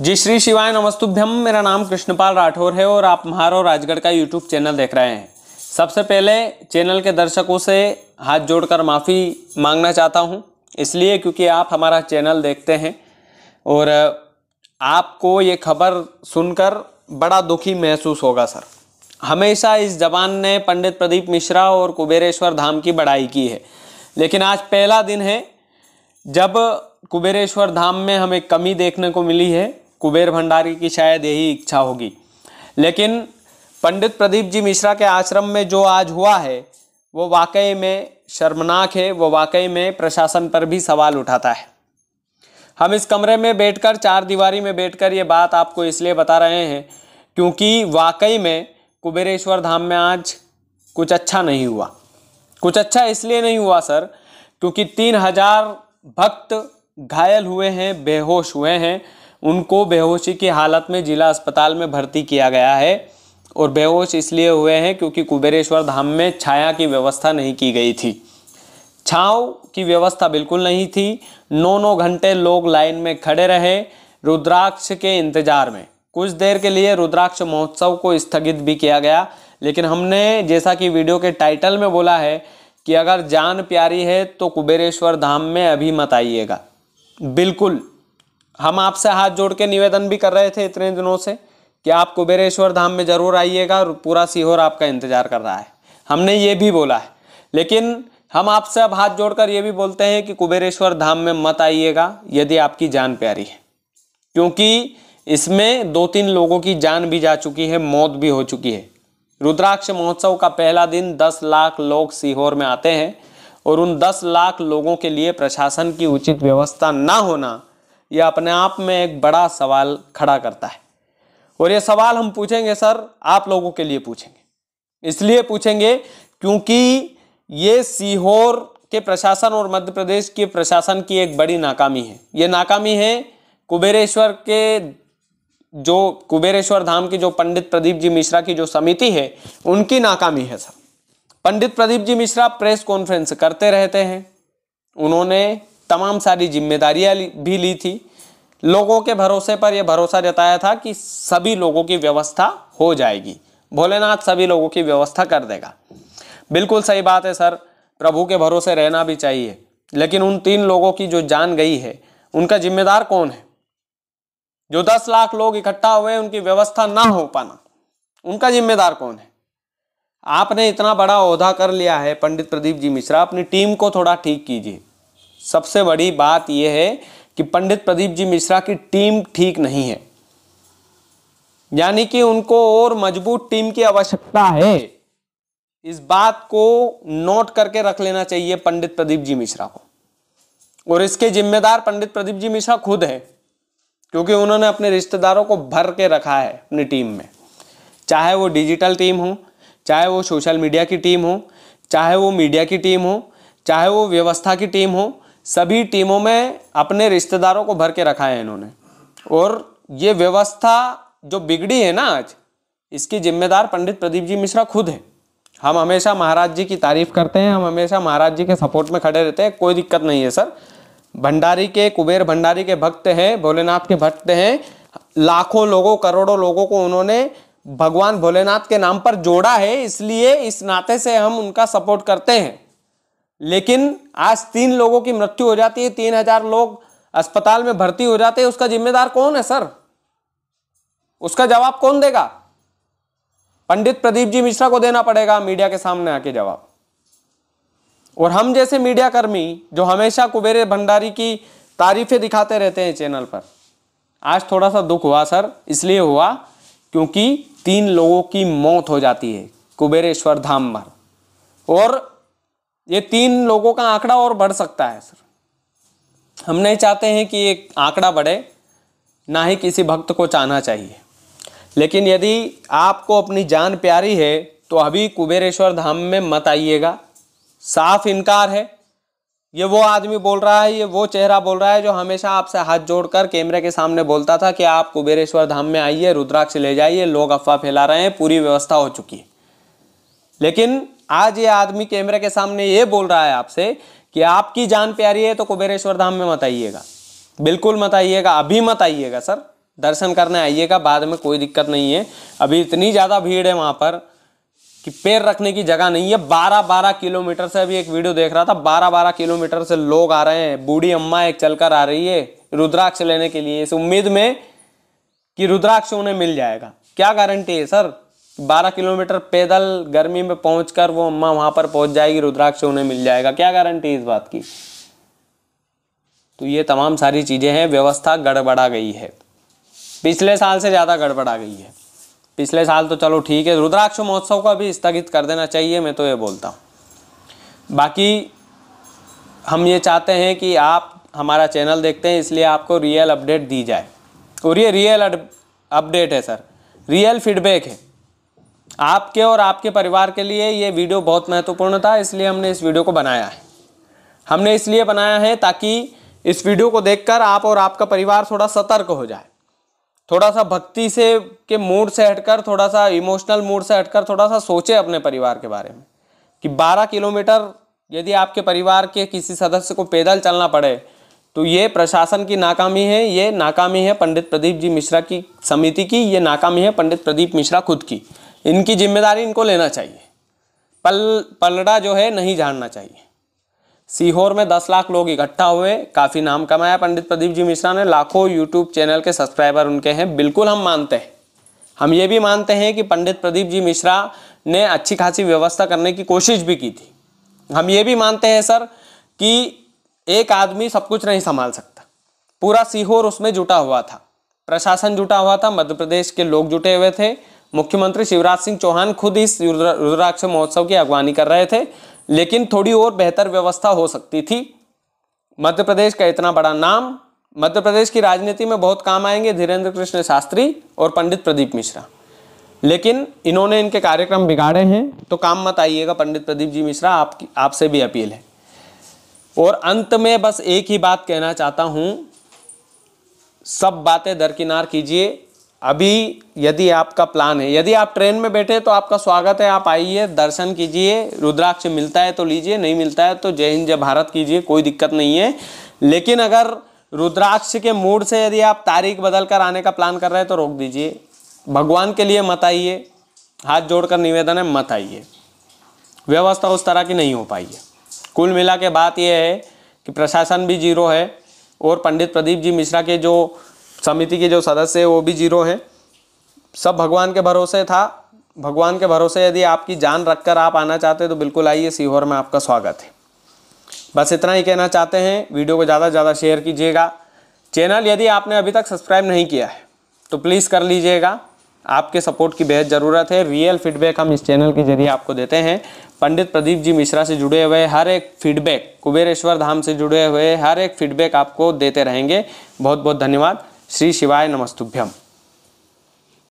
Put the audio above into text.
जी श्री शिवाय नमस्तुभ्यम मेरा नाम कृष्णपाल राठौर है और आप महारो राजगढ़ का यूट्यूब चैनल देख रहे हैं सबसे पहले चैनल के दर्शकों से हाथ जोड़कर माफ़ी मांगना चाहता हूं इसलिए क्योंकि आप हमारा चैनल देखते हैं और आपको ये खबर सुनकर बड़ा दुखी महसूस होगा सर हमेशा इस जबान ने पंडित प्रदीप मिश्रा और कुबेरेश्वर धाम की बड़ाई की है लेकिन आज पहला दिन है जब कुबेरेश्वर धाम में हमें कमी देखने को मिली है कुबेर भंडारी की शायद यही इच्छा होगी लेकिन पंडित प्रदीप जी मिश्रा के आश्रम में जो आज हुआ है वो वाकई में शर्मनाक है वो वाकई में प्रशासन पर भी सवाल उठाता है हम इस कमरे में बैठकर चार दीवारी में बैठकर ये बात आपको इसलिए बता रहे हैं क्योंकि वाकई में कुबेरेश्वर धाम में आज कुछ अच्छा नहीं हुआ कुछ अच्छा इसलिए नहीं हुआ सर क्योंकि तीन हज़ार भक्त घायल हुए हैं बेहोश हुए हैं उनको बेहोशी की हालत में जिला अस्पताल में भर्ती किया गया है और बेहोश इसलिए हुए हैं क्योंकि कुबेरेश्वर धाम में छाया की व्यवस्था नहीं की गई थी छाँव की व्यवस्था बिल्कुल नहीं थी नौ नौ घंटे लोग लाइन में खड़े रहे रुद्राक्ष के इंतजार में कुछ देर के लिए रुद्राक्ष महोत्सव को स्थगित भी किया गया लेकिन हमने जैसा कि वीडियो के टाइटल में बोला है कि अगर जान प्यारी है तो कुबेरेश्वर धाम में अभी मत आइएगा बिल्कुल हम आपसे हाथ जोड़ के निवेदन भी कर रहे थे इतने दिनों से कि आप कुबेरेश्वर धाम में ज़रूर आइएगा और पूरा सीहोर आपका इंतज़ार कर रहा है हमने ये भी बोला है लेकिन हम आपसे अब हाथ जोड़कर ये भी बोलते हैं कि कुबेरेश्वर धाम में मत आइएगा यदि आपकी जान प्यारी है क्योंकि इसमें दो तीन लोगों की जान भी जा चुकी है मौत भी हो चुकी है रुद्राक्ष महोत्सव का पहला दिन दस लाख लोग सीहोर में आते हैं और उन दस लाख लोगों के लिए प्रशासन की उचित व्यवस्था ना होना यह अपने आप में एक बड़ा सवाल खड़ा करता है और ये सवाल हम पूछेंगे सर आप लोगों के लिए पूछेंगे इसलिए पूछेंगे क्योंकि ये सीहोर के प्रशासन और मध्य प्रदेश के प्रशासन की एक बड़ी नाकामी है ये नाकामी है कुबेरेश्वर के जो कुबेरेश्वर धाम की जो पंडित प्रदीप जी मिश्रा की जो समिति है उनकी नाकामी है sir Pandit Pradeep ji Mishra press conference करते रहते हैं उन्होंने तमाम सारी जिम्मेदारियां भी ली थी लोगों के भरोसे पर यह भरोसा जताया था कि सभी लोगों की व्यवस्था हो जाएगी भोलेनाथ सभी लोगों की व्यवस्था कर देगा बिल्कुल सही बात है सर प्रभु के भरोसे रहना भी चाहिए लेकिन उन तीन लोगों की जो जान गई है उनका जिम्मेदार कौन है जो दस लाख लोग इकट्ठा हुए उनकी व्यवस्था ना हो पाना उनका जिम्मेदार कौन है आपने इतना बड़ा अहदा कर लिया है पंडित प्रदीप जी मिश्रा अपनी टीम को थोड़ा ठीक कीजिए सबसे बड़ी बात यह है कि पंडित प्रदीप जी मिश्रा की टीम ठीक नहीं है यानी कि उनको और मजबूत टीम की आवश्यकता है इस बात को नोट करके रख लेना चाहिए पंडित प्रदीप जी मिश्रा को और इसके जिम्मेदार पंडित प्रदीप जी मिश्रा खुद हैं क्योंकि उन्होंने अपने रिश्तेदारों को भर के रखा है अपनी टीम में चाहे वो डिजिटल टीम हो चाहे वो सोशल मीडिया की टीम हो चाहे वो मीडिया की टीम हो चाहे वो व्यवस्था की टीम हो सभी टीमों में अपने रिश्तेदारों को भर के रखा है इन्होंने और ये व्यवस्था जो बिगड़ी है ना आज इसकी जिम्मेदार पंडित प्रदीप जी मिश्रा खुद है हम हमेशा महाराज जी की तारीफ़ करते हैं हम हमेशा महाराज जी के सपोर्ट में खड़े रहते हैं कोई दिक्कत नहीं है सर भंडारी के कुबेर भंडारी के भक्त हैं भोलेनाथ के भक्त हैं लाखों लोगों करोड़ों लोगों को उन्होंने भगवान भोलेनाथ के नाम पर जोड़ा है इसलिए इस नाते से हम उनका सपोर्ट करते हैं लेकिन आज तीन लोगों की मृत्यु हो जाती है तीन हजार लोग अस्पताल में भर्ती हो जाते हैं उसका जिम्मेदार कौन है सर उसका जवाब कौन देगा पंडित प्रदीप जी मिश्रा को देना पड़ेगा मीडिया के सामने आके जवाब और हम जैसे मीडियाकर्मी जो हमेशा कुबेर भंडारी की तारीफें दिखाते रहते हैं चैनल पर आज थोड़ा सा दुख हुआ सर इसलिए हुआ क्योंकि तीन लोगों की मौत हो जाती है कुबेरेश्वर धाम पर और ये तीन लोगों का आंकड़ा और बढ़ सकता है सर हम नहीं चाहते हैं कि ये आंकड़ा बढ़े ना ही किसी भक्त को चाहना चाहिए लेकिन यदि आपको अपनी जान प्यारी है तो अभी कुबेरेश्वर धाम में मत आइएगा साफ इनकार है ये वो आदमी बोल रहा है ये वो चेहरा बोल रहा है जो हमेशा आपसे हाथ जोड़कर कैमरे के सामने बोलता था कि आप कुबेरेश्वर धाम में आइए रुद्राक्ष ले जाइए लोग अफवाह फैला रहे हैं पूरी व्यवस्था हो चुकी है लेकिन आज ये आदमी कैमरे के सामने ये बोल रहा है आपसे कि आपकी जान प्यारी है तो कुबेरेश्वर धाम में मत आइएगा बिल्कुल मत आइएगा अभी मत आइएगा सर दर्शन करने आइएगा बाद में कोई दिक्कत नहीं है अभी इतनी ज़्यादा भीड़ है वहाँ पर कि पैर रखने की जगह नहीं है बारह बारह किलोमीटर से अभी एक वीडियो देख रहा था बारह बारह किलोमीटर से लोग आ रहे हैं बूढ़ी अम्मा एक चलकर आ रही है रुद्राक्ष लेने के लिए इस उम्मीद में कि रुद्राक्ष उन्हें मिल जाएगा क्या गारंटी है सर बारह किलोमीटर पैदल गर्मी में पहुंचकर वो अम्मा वहां पर पहुंच जाएगी रुद्राक्ष उन्हें मिल जाएगा क्या गारंटी इस बात की तो ये तमाम सारी चीज़ें हैं व्यवस्था गड़बड़ा गई है पिछले साल से ज़्यादा गड़बड़ा गई है पिछले साल तो चलो ठीक है रुद्राक्ष महोत्सव को अभी स्थगित कर देना चाहिए मैं तो ये बोलता हूँ बाकी हम ये चाहते हैं कि आप हमारा चैनल देखते हैं इसलिए आपको रियल अपडेट दी जाए और ये रियल अपडेट है सर रियल फीडबैक है आपके और आपके परिवार के लिए ये वीडियो बहुत महत्वपूर्ण था इसलिए हमने इस वीडियो को बनाया है हमने इसलिए बनाया है ताकि इस वीडियो को देखकर आप और आपका परिवार थोड़ा सतर्क हो जाए थोड़ा सा भक्ति से के मूड से हटकर थोड़ा सा इमोशनल मूड से हटकर थोड़ा सा सोचे अपने परिवार के बारे में कि 12 किलोमीटर यदि आपके परिवार के किसी सदस्य को पैदल चलना पड़े तो ये प्रशासन की नाकामी है ये नाकामी है पंडित प्रदीप जी मिश्रा की समिति की ये नाकामी है पंडित प्रदीप मिश्रा खुद की इनकी जिम्मेदारी इनको लेना चाहिए पल पलड़ा जो है नहीं जानना चाहिए सीहोर में 10 लाख लोग इकट्ठा हुए काफ़ी नाम कमाया पंडित प्रदीप जी मिश्रा ने लाखों यूट्यूब चैनल के सब्सक्राइबर उनके हैं बिल्कुल हम मानते हैं हम ये भी मानते हैं कि पंडित प्रदीप जी मिश्रा ने अच्छी खासी व्यवस्था करने की कोशिश भी की थी हम ये भी मानते हैं सर कि एक आदमी सब कुछ नहीं संभाल सकता पूरा सीहोर उसमें जुटा हुआ था प्रशासन जुटा हुआ था मध्य प्रदेश के लोग जुटे हुए थे मुख्यमंत्री शिवराज सिंह चौहान खुद इस रुद्राक्ष महोत्सव की अगवानी कर रहे थे लेकिन थोड़ी और बेहतर व्यवस्था हो सकती थी मध्य प्रदेश का इतना बड़ा नाम मध्य प्रदेश की राजनीति में बहुत काम आएंगे धीरेन्द्र कृष्ण शास्त्री और पंडित प्रदीप मिश्रा लेकिन इन्होंने इनके कार्यक्रम बिगाड़े हैं तो काम मत आइएगा पंडित प्रदीप जी मिश्रा आपकी आपसे भी अपील है और अंत में बस एक ही बात कहना चाहता हूँ सब बातें दरकिनार कीजिए अभी यदि आपका प्लान है यदि आप ट्रेन में बैठे तो आपका स्वागत है आप आइए दर्शन कीजिए रुद्राक्ष मिलता है तो लीजिए नहीं मिलता है तो जय हिंद जय भारत कीजिए कोई दिक्कत नहीं है लेकिन अगर रुद्राक्ष के मूड से यदि आप तारीख बदल कर आने का प्लान कर रहे हैं तो रोक दीजिए भगवान के लिए मत आइए हाथ जोड़कर निवेदन है मत आइए व्यवस्था उस तरह की नहीं हो पाई है कुल मिला के बात यह है कि प्रशासन भी जीरो है और पंडित प्रदीप जी मिश्रा के जो समिति के जो सदस्य है वो भी जीरो हैं सब भगवान के भरोसे था भगवान के भरोसे यदि आपकी जान रखकर आप आना चाहते हैं तो बिल्कुल आइए सीहोर में आपका स्वागत है बस इतना ही कहना चाहते हैं वीडियो को ज़्यादा से ज़्यादा शेयर कीजिएगा चैनल यदि आपने अभी तक सब्सक्राइब नहीं किया है तो प्लीज़ कर लीजिएगा आपके सपोर्ट की बेहद ज़रूरत है रियल फीडबैक हम इस चैनल के जरिए आपको देते हैं पंडित प्रदीप जी मिश्रा से जुड़े हुए हर एक फीडबैक कुबेरेश्वर धाम से जुड़े हुए हर एक फीडबैक आपको देते रहेंगे बहुत बहुत धन्यवाद श्री शिवाय नमस्तुभ्यम